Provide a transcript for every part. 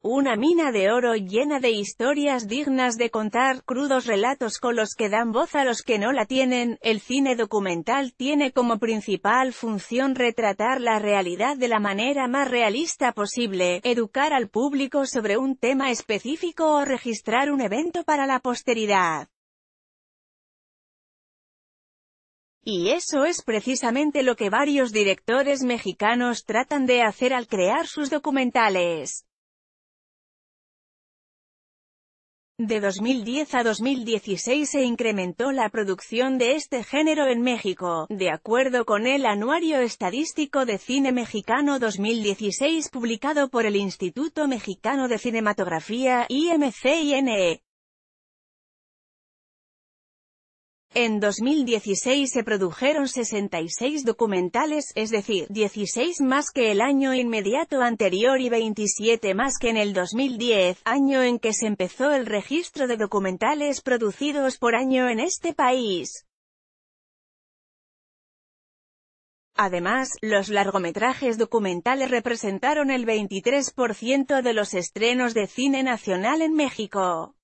Una mina de oro llena de historias dignas de contar, crudos relatos con los que dan voz a los que no la tienen, el cine documental tiene como principal función retratar la realidad de la manera más realista posible, educar al público sobre un tema específico o registrar un evento para la posteridad. Y eso es precisamente lo que varios directores mexicanos tratan de hacer al crear sus documentales. De 2010 a 2016 se incrementó la producción de este género en México, de acuerdo con el Anuario Estadístico de Cine Mexicano 2016 publicado por el Instituto Mexicano de Cinematografía, IMCINE. En 2016 se produjeron 66 documentales, es decir, 16 más que el año inmediato anterior y 27 más que en el 2010, año en que se empezó el registro de documentales producidos por año en este país. Además, los largometrajes documentales representaron el 23% de los estrenos de cine nacional en México.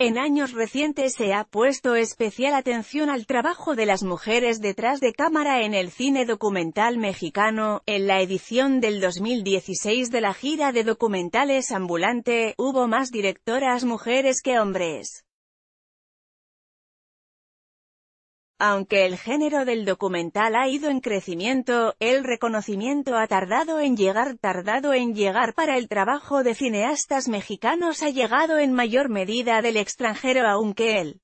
En años recientes se ha puesto especial atención al trabajo de las mujeres detrás de cámara en el cine documental mexicano. En la edición del 2016 de la gira de documentales ambulante, hubo más directoras mujeres que hombres. Aunque el género del documental ha ido en crecimiento, el reconocimiento ha tardado en llegar, tardado en llegar para el trabajo de cineastas mexicanos ha llegado en mayor medida del extranjero aunque él.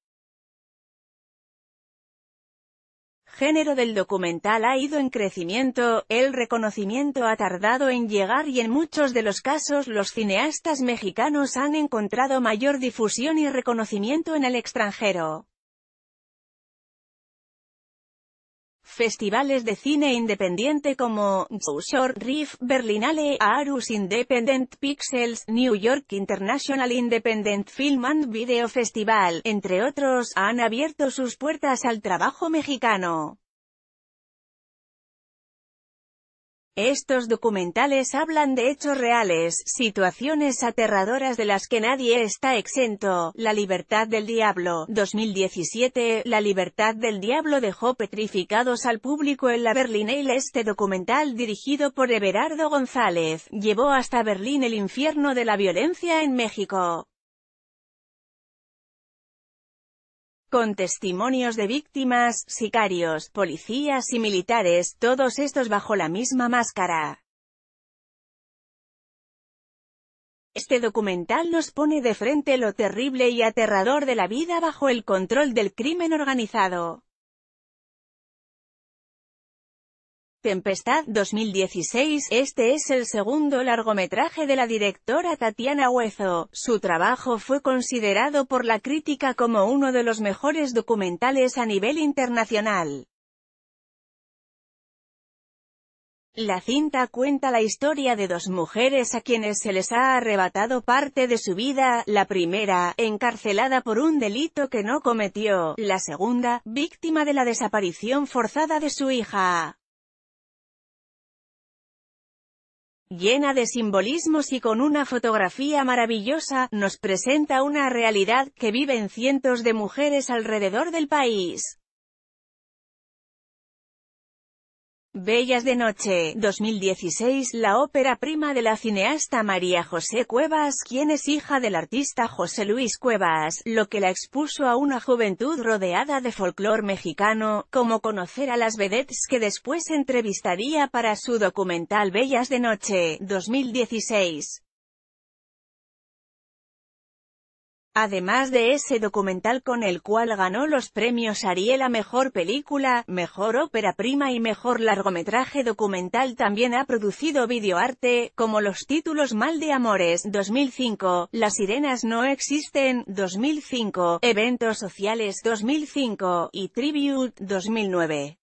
género del documental ha ido en crecimiento, el reconocimiento ha tardado en llegar y en muchos de los casos los cineastas mexicanos han encontrado mayor difusión y reconocimiento en el extranjero. Festivales de cine independiente como short Reef, Berlinale, Arus Independent Pixels, New York International Independent Film and Video Festival, entre otros, han abierto sus puertas al trabajo mexicano. Estos documentales hablan de hechos reales, situaciones aterradoras de las que nadie está exento. La libertad del diablo, 2017, La libertad del diablo dejó petrificados al público en la Berlinale. Este documental dirigido por Everardo González, llevó hasta Berlín el infierno de la violencia en México. con testimonios de víctimas, sicarios, policías y militares, todos estos bajo la misma máscara. Este documental nos pone de frente lo terrible y aterrador de la vida bajo el control del crimen organizado. Tempestad 2016 Este es el segundo largometraje de la directora Tatiana Huezo. Su trabajo fue considerado por la crítica como uno de los mejores documentales a nivel internacional. La cinta cuenta la historia de dos mujeres a quienes se les ha arrebatado parte de su vida, la primera, encarcelada por un delito que no cometió, la segunda, víctima de la desaparición forzada de su hija. llena de simbolismos y con una fotografía maravillosa, nos presenta una realidad que viven cientos de mujeres alrededor del país. Bellas de Noche, 2016 La ópera prima de la cineasta María José Cuevas, quien es hija del artista José Luis Cuevas, lo que la expuso a una juventud rodeada de folclore mexicano, como conocer a las vedettes que después entrevistaría para su documental Bellas de Noche, 2016. Además de ese documental con el cual ganó los premios Ariel Mejor Película, Mejor Ópera Prima y Mejor Largometraje Documental también ha producido videoarte, como los títulos Mal de Amores 2005, Las Sirenas No Existen 2005, Eventos Sociales 2005 y Tribute 2009.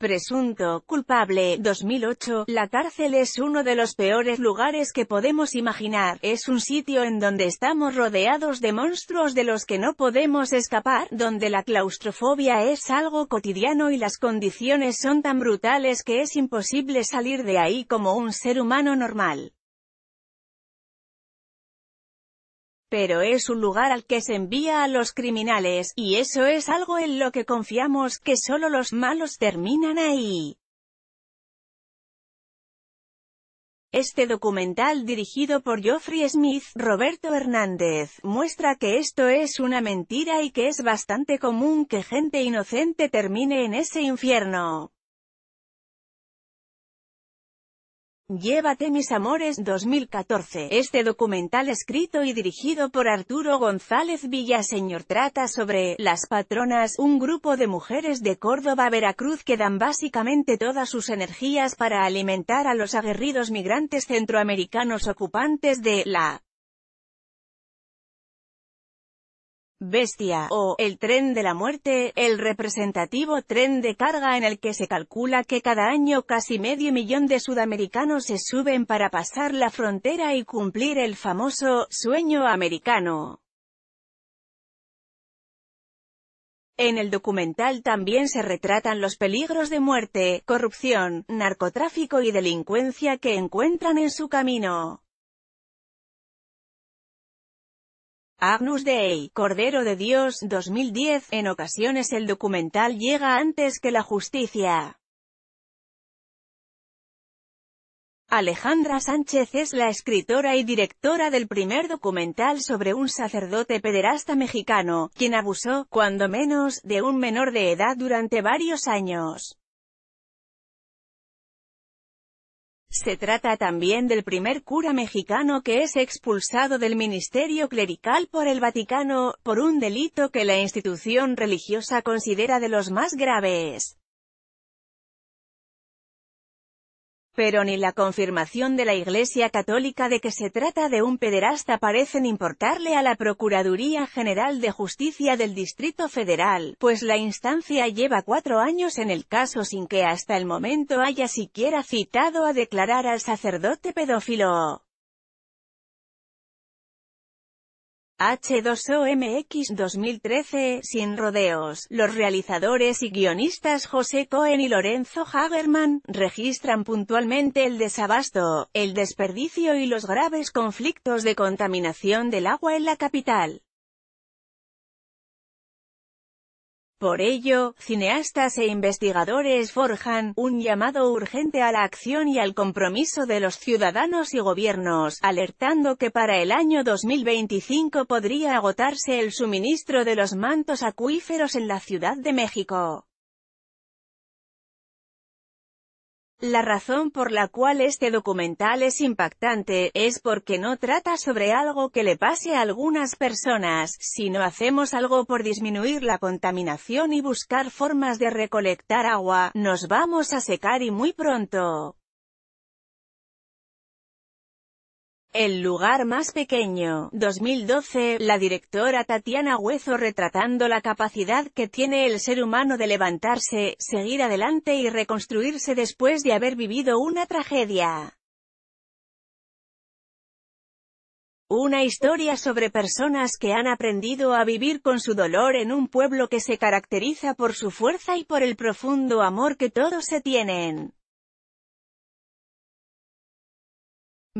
Presunto culpable 2008 La cárcel es uno de los peores lugares que podemos imaginar, es un sitio en donde estamos rodeados de monstruos de los que no podemos escapar, donde la claustrofobia es algo cotidiano y las condiciones son tan brutales que es imposible salir de ahí como un ser humano normal. Pero es un lugar al que se envía a los criminales, y eso es algo en lo que confiamos que solo los malos terminan ahí. Este documental dirigido por Geoffrey Smith, Roberto Hernández, muestra que esto es una mentira y que es bastante común que gente inocente termine en ese infierno. Llévate mis amores 2014. Este documental escrito y dirigido por Arturo González Villaseñor trata sobre las patronas, un grupo de mujeres de Córdoba, Veracruz que dan básicamente todas sus energías para alimentar a los aguerridos migrantes centroamericanos ocupantes de la Bestia, o el tren de la muerte, el representativo tren de carga en el que se calcula que cada año casi medio millón de sudamericanos se suben para pasar la frontera y cumplir el famoso sueño americano. En el documental también se retratan los peligros de muerte, corrupción, narcotráfico y delincuencia que encuentran en su camino. Agnus Dei, Cordero de Dios, 2010, en ocasiones el documental llega antes que la justicia. Alejandra Sánchez es la escritora y directora del primer documental sobre un sacerdote pederasta mexicano, quien abusó, cuando menos, de un menor de edad durante varios años. Se trata también del primer cura mexicano que es expulsado del ministerio clerical por el Vaticano, por un delito que la institución religiosa considera de los más graves. pero ni la confirmación de la Iglesia Católica de que se trata de un pederasta parecen importarle a la Procuraduría General de Justicia del Distrito Federal, pues la instancia lleva cuatro años en el caso sin que hasta el momento haya siquiera citado a declarar al sacerdote pedófilo. H2OMX 2013 Sin rodeos, los realizadores y guionistas José Cohen y Lorenzo Hagerman, registran puntualmente el desabasto, el desperdicio y los graves conflictos de contaminación del agua en la capital. Por ello, cineastas e investigadores forjan un llamado urgente a la acción y al compromiso de los ciudadanos y gobiernos, alertando que para el año 2025 podría agotarse el suministro de los mantos acuíferos en la Ciudad de México. La razón por la cual este documental es impactante, es porque no trata sobre algo que le pase a algunas personas, sino hacemos algo por disminuir la contaminación y buscar formas de recolectar agua, nos vamos a secar y muy pronto. El lugar más pequeño, 2012, la directora Tatiana Huezo retratando la capacidad que tiene el ser humano de levantarse, seguir adelante y reconstruirse después de haber vivido una tragedia. Una historia sobre personas que han aprendido a vivir con su dolor en un pueblo que se caracteriza por su fuerza y por el profundo amor que todos se tienen.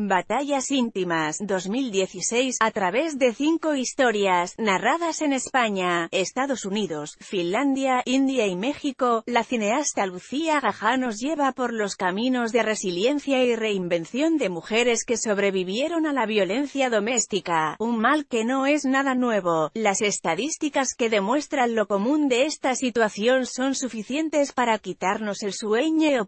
Batallas íntimas 2016 a través de cinco historias, narradas en España, Estados Unidos, Finlandia, India y México, la cineasta Lucía Gajá nos lleva por los caminos de resiliencia y reinvención de mujeres que sobrevivieron a la violencia doméstica, un mal que no es nada nuevo. Las estadísticas que demuestran lo común de esta situación son suficientes para quitarnos el sueño.